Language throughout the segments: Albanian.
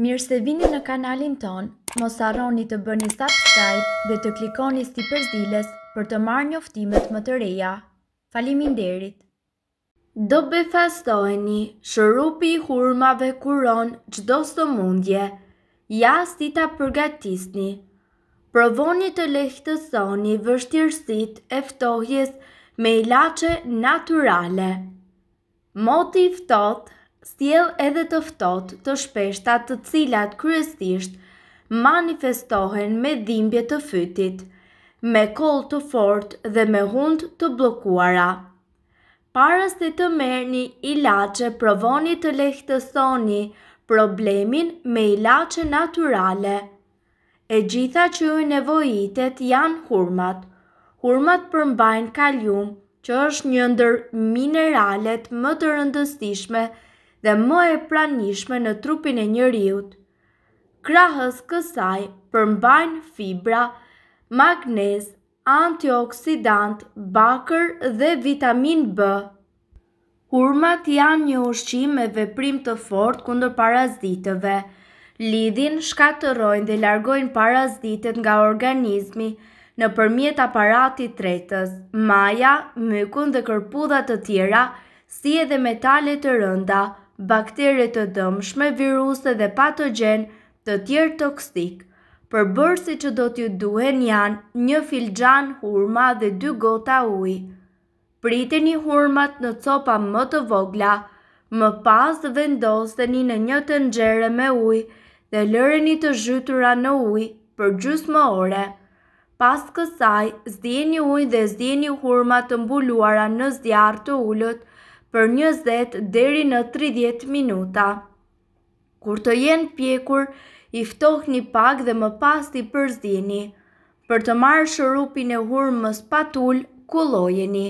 Mirë se vini në kanalin ton, mos arroni të bëni subscribe dhe të klikoni sti përzilës për të marrë një më të reja. Falimin derit! Do befastojni, shërupi i hurmave kuron qdo së mundje, ja si ta përgatisni. Provoni të lehtësoni vështirësit eftohjes me ilache naturale. Motiv totë Stjel edhe të ftoht të shpeshta të cilat kryesisht manifestohen me dhimbje të fytit, me koll të fort dhe me hund të blokuara. Para se të merrni ilaçe, provoni të lehtësoni problemin me ilaçe natyrale. E gjitha që ju nevojitet janë hurmat. Hurmat përmbajnë kalium, që është një ndër mineralet më të rëndësishme dhe më e pranishme në trupin e njëriut. Krahës kësaj përmbajnë fibra, magnez, antioksidant, bakër dhe vitamin B. Hurmat janë një ushqim me veprim të fort kundër parazitëve. Lidhin, shkaterojnë dhe largojnë parazitet nga organizmi në përmjet aparati tretës, maja, mykun dhe kërpudat të tjera, si edhe metalet të rënda bakterit të dëmshme, viruse dhe patogen të tjerë toksik. Për bërë si që do t'ju duhen janë një filxan hurma dhe dy gota uj. Priti një hurmat në copa më të vogla, më pas vendoseni në një të nxere me uj dhe lëreni të zhytura në uj për gjusë më ore. Pas kësaj, zdjeni uj dhe zdjeni hurmat të mbuluara në zjarë të ullët, për 20 deri në 30 minuta. Kur të jenë pjekur, i ftoh një pak dhe më pas të i përzdini. Për të marrë shërupin e hurmës më spatull, kulojeni.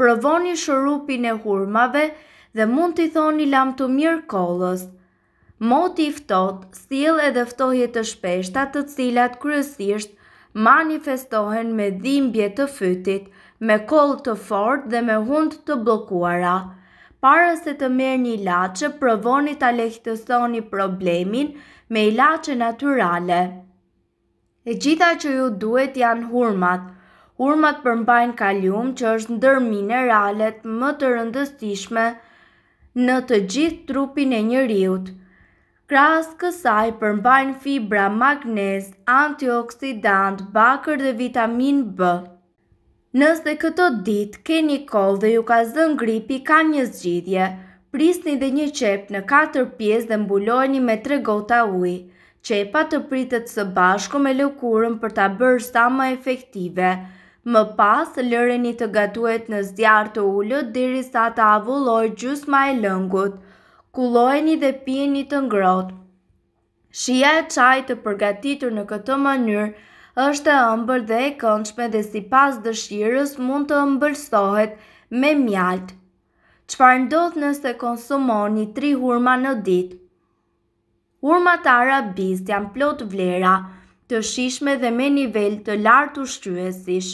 Provoni shërupin e hurmave dhe mund të i thoni lam të mirë kolës. Moti i ftoht, stil edhe ftohjet të shpeshtat të cilat kryesisht manifestohen me dhimbje të fytit, me koll të fort dhe me hund të blokuara. Para se të merë një ilaqë, provoni të lehtësoni problemin me ilaqë naturale. E gjitha që ju duhet janë hurmat. Hurmat përmbajnë kalium që është ndër mineralet më të rëndëstishme në të gjithë trupin e njëriut. Krasë kësaj përmbajnë fibra, magnez, antioksidant, bakër dhe vitamin B. Nëse këto dit ke një kol dhe ju ka zën gripi ka një zgjidhje, prisni dhe një qep në 4 pjesë dhe mbulojni me 3 gota uj. Qepa të pritet së bashko me lukurën për ta bërë sa më efektive. Më pas, lëreni të gatuet në zdjarë të ullët diri sa të avulloj gjus ma e lëngut. Kulojni dhe pjeni të ngrot. Shia e qaj të përgatitur në këtë mënyrë, është e ëmbër dhe e këndshme dhe si pas dëshirës mund të ëmbërstohet me mjaltë. Qëpar ndodh nëse konsumoni tri hurma në ditë? Hurma të arabis janë plot vlera, të shishme dhe me nivel të lartë ushqyesish.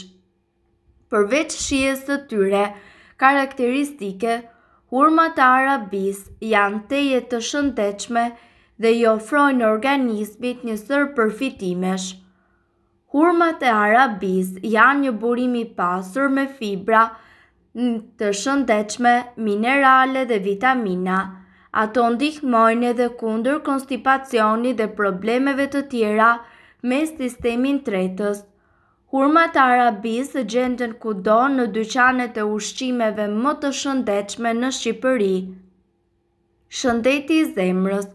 Përveç shies të tyre, karakteristike, hurma të arabis janë teje të shëndechme dhe i ofrojnë organismit një sër përfitimesh. Hurmat e arabis janë një burimi pasur me fibra të shëndechme, minerale dhe vitamina. Ato ndihmojnë edhe kundër konstipacioni dhe problemeve të tjera me sistemin tretës. Hurmat e arabis gjendën kudo në dyqanet e ushqimeve më të shëndechme në Shqipëri. Shëndeti i zemrës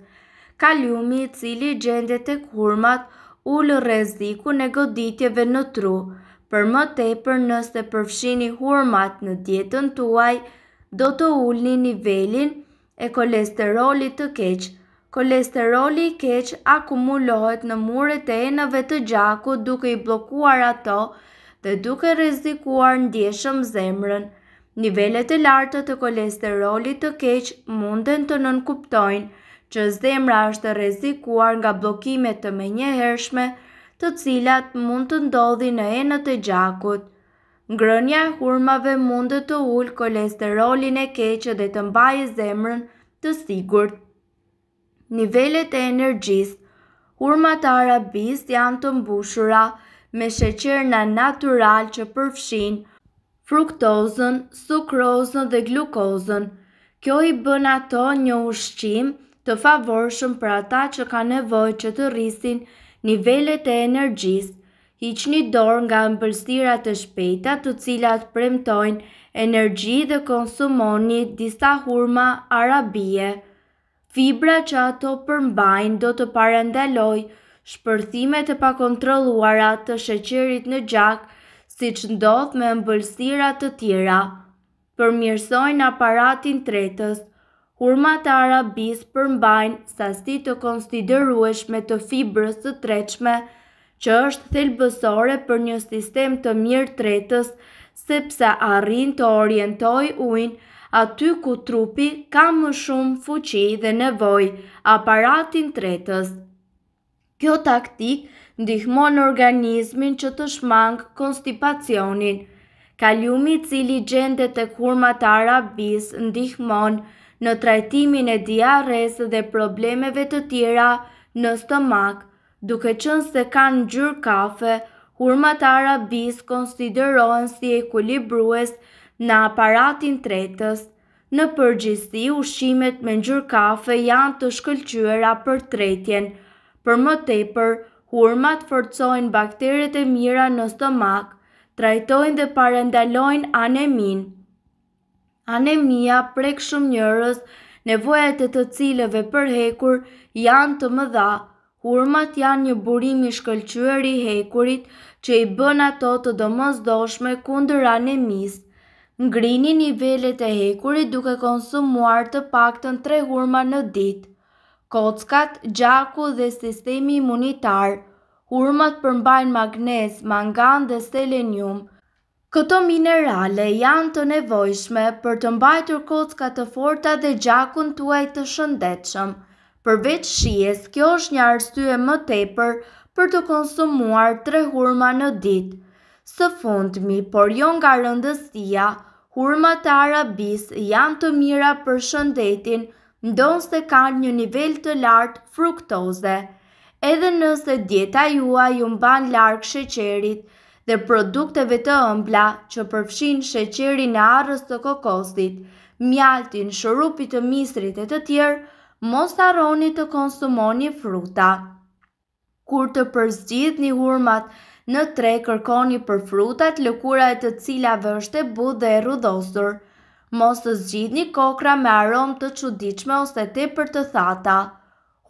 Kaliumi i cili gjendet e kurmat, ullë reziku në goditjeve në tru, për më tepër nëse përfshini hurmat në dietën tuaj, do të ullni nivelin e kolesterolit të keq. Kolesteroli i keq akumulohet në muret e enëve të gjaku duke i blokuar ato dhe duke rrezikuar ndjeshëm zemrën. Nivelet e larta të kolesterolit të keq munden të nënkuptojnë që zemra është rezikuar nga blokimet të hershme të cilat mund të ndodhi në enët e gjakut. Ngrënja e hurmave mund të të ullë kolesterolin e keqë dhe të mbaje zemrën të sigurt. Nivellet e energjis Hurmat arabis janë të mbushura me sheqer në natural që përfshin fruktozën, sukrozën dhe glukozën. Kjo i bën ato një ushqim të të favorshëm për ata që ka nevoj që të rrisin nivellet e energjisë, Hiq një dorë nga mbërstira të shpejta të cilat premtojnë energji dhe konsumoni disa hurma arabie. Fibra që ato përmbajnë do të parendaloj shpërthimet e pa të sheqerit në gjak si që ndodh me mbërstira të tjera. Përmjërsojnë aparatin tretës, Urmat e arabis përmbajnë sasti të konsiderueshme të fibrës të treqme, që është thelbësore për një sistem të mirë tretës, sepse arrin të orientoj ujnë aty ku trupi ka më shumë fuqi dhe nevoj aparatin tretës. Kjo taktik ndihmon organizmin që të shmang konstipacionin. Kaliumi cili gjendet e kurma të arabis ndihmon në trajtimin e diarres dhe problemeve të tjera në stomak, duke qënë se kanë gjur kafe, hurmat arabis konsiderohen si e kulibrues në aparatin tretës, në përgjithsi ushimet me gjur kafe janë të shkëllqyëra për tretjen, për më tepër, hurmat forcojnë bakteret e mira në stomak, trajtojnë dhe parendalojnë anemin, anemia, prek shumë njërës, nevojat e të cileve për hekur janë të më dha, hurmat janë një burim i shkëllqyëri hekurit që i bën ato të dëmës doshme kundër anemis. Ngrini nivellet e hekurit duke konsumuar të pak të në tre hurma në dit. Kockat, gjaku dhe sistemi imunitar, hurmat përmbajnë magnes, mangan dhe selenium, Këto minerale janë të nevojshme për të mbajtur kocka të forta dhe gjakun tuaj të shëndetshëm. Përveç shies, kjo është një arsye më tepër për të konsumuar tre hurma në ditë. Së fundmi, por jo nga rëndësia, hurma të arabis janë të mira për shëndetin, ndonë se kanë një nivel të lartë fruktoze. Edhe nëse dieta juaj ju mban larkë sheqerit, dhe produkteve të ëmbla që përfshin sheqerin e arës të kokosit, mjaltin, shërupit të misrit e të tjerë, mos arroni të konsumoni fruta. Kur të përzgjith një hurmat, në tre kërkoni për frutat lëkura e të cilave është e budh dhe e rudhosur. Mos të zgjith një kokra me arom të qudichme ose te për të thata.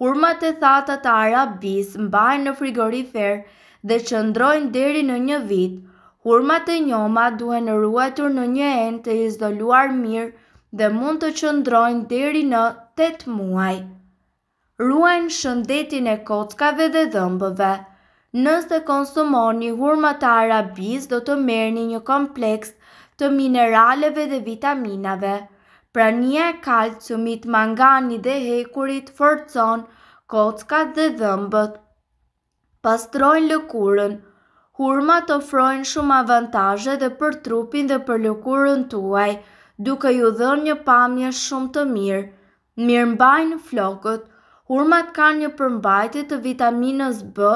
Hurmat e thata të arabis mbajnë në frigoriferë, dhe që ndrojnë deri në një vit, hurmat e njoma duhen ruetur në një end të izdoluar mirë dhe mund të që ndrojnë deri në 8 muaj. Ruajnë shëndetin e kockave dhe dhëmbëve. Nëse konsumoni hurmat e arabis do të merni një kompleks të mineraleve dhe vitaminave. Pra një e kalcumit, mangani dhe hekurit forcon kockat dhe dhëmbët pastrojnë lëkurën. Hurmat ofrojnë shumë avantaje dhe për trupin dhe për lëkurën tuaj, duke ju dhënë një pamje shumë të mirë. Mirë mbajnë flokët, hurmat kanë një përmbajtje të vitaminës B,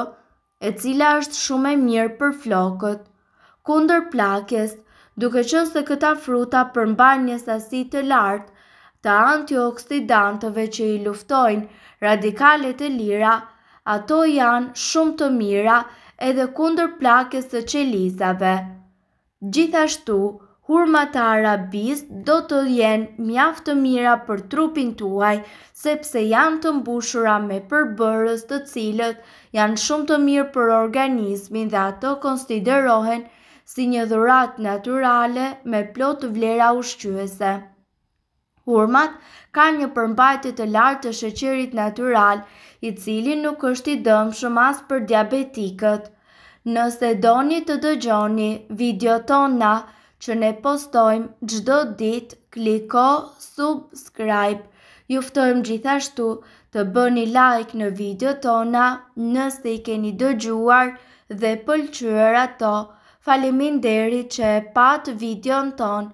e cila është shumë e mirë për flokët. Kunder plakjes, duke që se këta fruta përmbajnë një sasi të lartë, të antioksidantëve që i luftojnë radikalet e lira, Ato janë shumë të mira edhe kunder plakës të qelizave. Gjithashtu, hurma të arabis do të jenë mjaftë të mira për trupin tuaj, sepse janë të mbushura me përbërës të cilët janë shumë të mirë për organismin dhe ato konsiderohen si një dhurat naturale me plot vlera ushqyese. Hurmat kanë një përmbajtje të lartë të sheqerit natural, i cili nuk është i dëmshëm as për diabetikët. Nëse doni të dëgjoni video tona që ne postojmë gjdo dit, kliko subscribe. Juftojmë gjithashtu të bëni like në video tona nëse i keni dëgjuar dhe pëlqyër ato. Falimin deri që e pat video në tonë.